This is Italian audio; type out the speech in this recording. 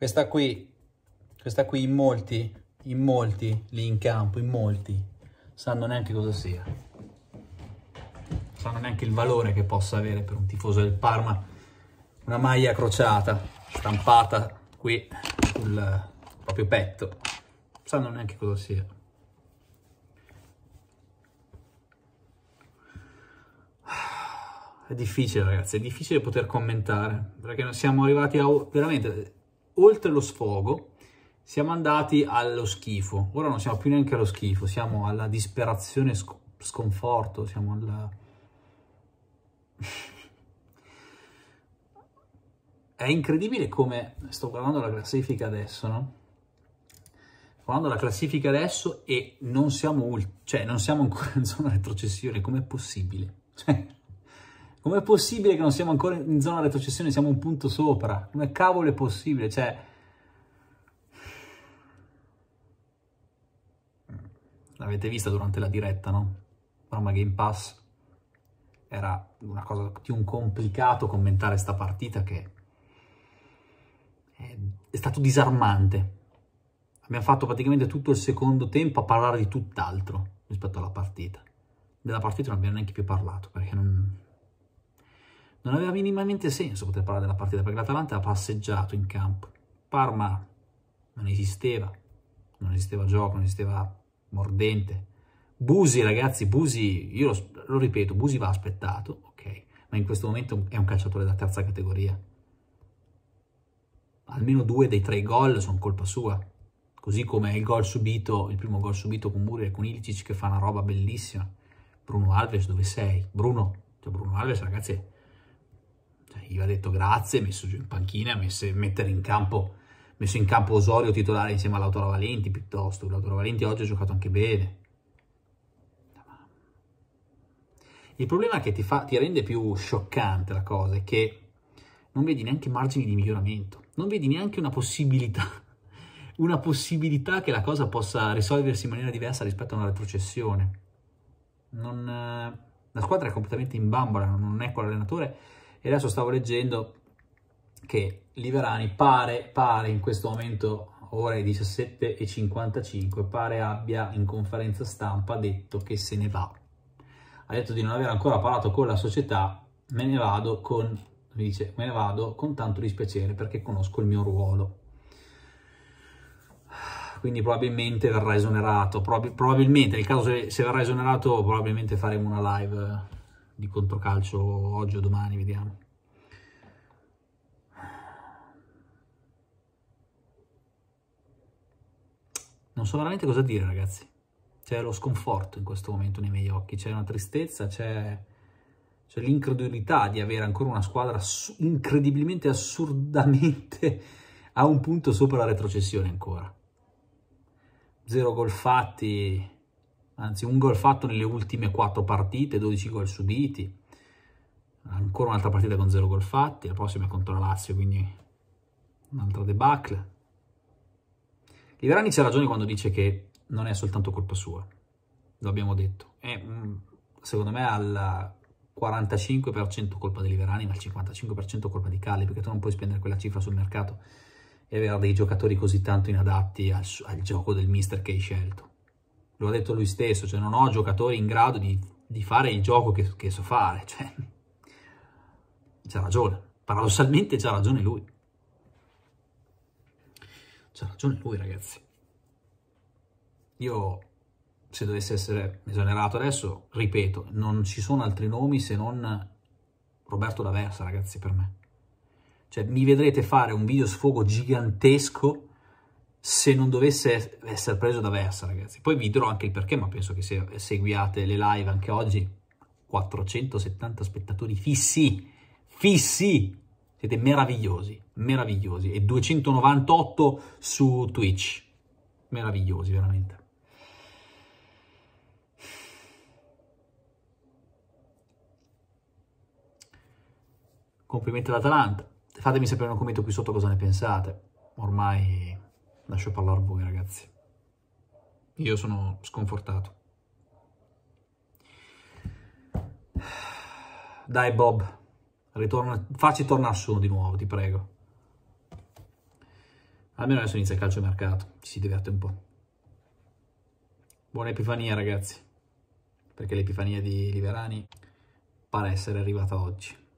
Questa qui, questa qui in molti, in molti, lì in campo, in molti, sanno neanche cosa sia. Sanno neanche il valore che possa avere per un tifoso del Parma una maglia crociata, stampata qui sul proprio petto. Sanno neanche cosa sia. È difficile ragazzi, è difficile poter commentare, perché non siamo arrivati a veramente oltre lo sfogo siamo andati allo schifo. Ora non siamo più neanche allo schifo, siamo alla disperazione sc sconforto, siamo alla... È incredibile come sto guardando la classifica adesso, no? Guardando la classifica adesso e non siamo, cioè, non siamo ancora in zona retrocessione, com'è possibile? Cioè... Com'è possibile che non siamo ancora in zona retrocessione, siamo un punto sopra? Come cavolo è possibile? Cioè... L'avete vista durante la diretta, no? Roma Game Pass. Era una cosa di un complicato commentare sta partita che... È stato disarmante. Abbiamo fatto praticamente tutto il secondo tempo a parlare di tutt'altro rispetto alla partita. Della partita non abbiamo neanche più parlato perché non, non aveva minimamente senso poter parlare della partita perché l'Atalanta ha passeggiato in campo. Parma non esisteva, non esisteva gioco, non esisteva mordente. Busi, ragazzi, Busi, io lo, lo ripeto, Busi va aspettato, ok, ma in questo momento è un calciatore da terza categoria. Almeno due dei tre gol sono colpa sua, così come il gol subito, il primo gol subito con Muriel e con Ilicic che fa una roba bellissima. Bruno Alves, dove sei? Bruno, cioè Bruno Alves, ragazzi, gli ha detto grazie, ha messo giù in panchina, messo, in campo, messo in campo Osorio titolare insieme all'Autora Valenti piuttosto, l'Autora Valenti oggi ha giocato anche bene. Il problema che ti, fa, ti rende più scioccante la cosa è che non vedi neanche margini di miglioramento, non vedi neanche una possibilità, una possibilità che la cosa possa risolversi in maniera diversa rispetto a una retrocessione. Non, eh, la squadra è completamente in bambola, non è con l'allenatore e adesso stavo leggendo che Liverani pare, pare in questo momento, ora è 17.55, pare abbia in conferenza stampa detto che se ne va. Ha detto di non aver ancora parlato con la società, me ne vado con, dice, me ne vado con tanto dispiacere perché conosco il mio ruolo quindi probabilmente verrà esonerato, probabilmente nel caso se, se verrà esonerato probabilmente faremo una live di controcalcio oggi o domani, vediamo. Non so veramente cosa dire, ragazzi. C'è lo sconforto in questo momento nei miei occhi, c'è una tristezza, c'è l'incredulità di avere ancora una squadra incredibilmente, assurdamente a un punto sopra la retrocessione ancora. Zero gol fatti, anzi un gol fatto nelle ultime 4 partite, 12 gol subiti, ancora un'altra partita con 0 gol fatti, la prossima è contro la Lazio, quindi un'altra debacle. Liverani c'ha ragione quando dice che non è soltanto colpa sua, lo abbiamo detto, è mm, secondo me al 45% colpa di Liverani, ma al 55% colpa di Cali, perché tu non puoi spendere quella cifra sul mercato e avere dei giocatori così tanto inadatti al, al gioco del mister che hai scelto lo ha detto lui stesso, cioè non ho giocatori in grado di, di fare il gioco che, che so fare, cioè, c'ha ragione, paradossalmente c'ha ragione lui. C'ha ragione lui, ragazzi. Io, se dovesse essere esonerato adesso, ripeto, non ci sono altri nomi se non Roberto D'Aversa, ragazzi, per me. Cioè, mi vedrete fare un video sfogo gigantesco se non dovesse essere preso da Versa, ragazzi. Poi vi dirò anche il perché, ma penso che se seguiate le live anche oggi, 470 spettatori fissi, fissi, siete meravigliosi, meravigliosi, e 298 su Twitch, meravigliosi veramente. Complimenti ad Atalanta, Fatemi sapere in un commento qui sotto cosa ne pensate. Ormai Lascio parlare a voi ragazzi. Io sono sconfortato. Dai Bob, ritorna, facci tornare su di nuovo, ti prego. Almeno adesso inizia il calcio mercato, ci si diverte un po'. Buona Epifania ragazzi, perché l'Epifania di Liverani pare essere arrivata oggi.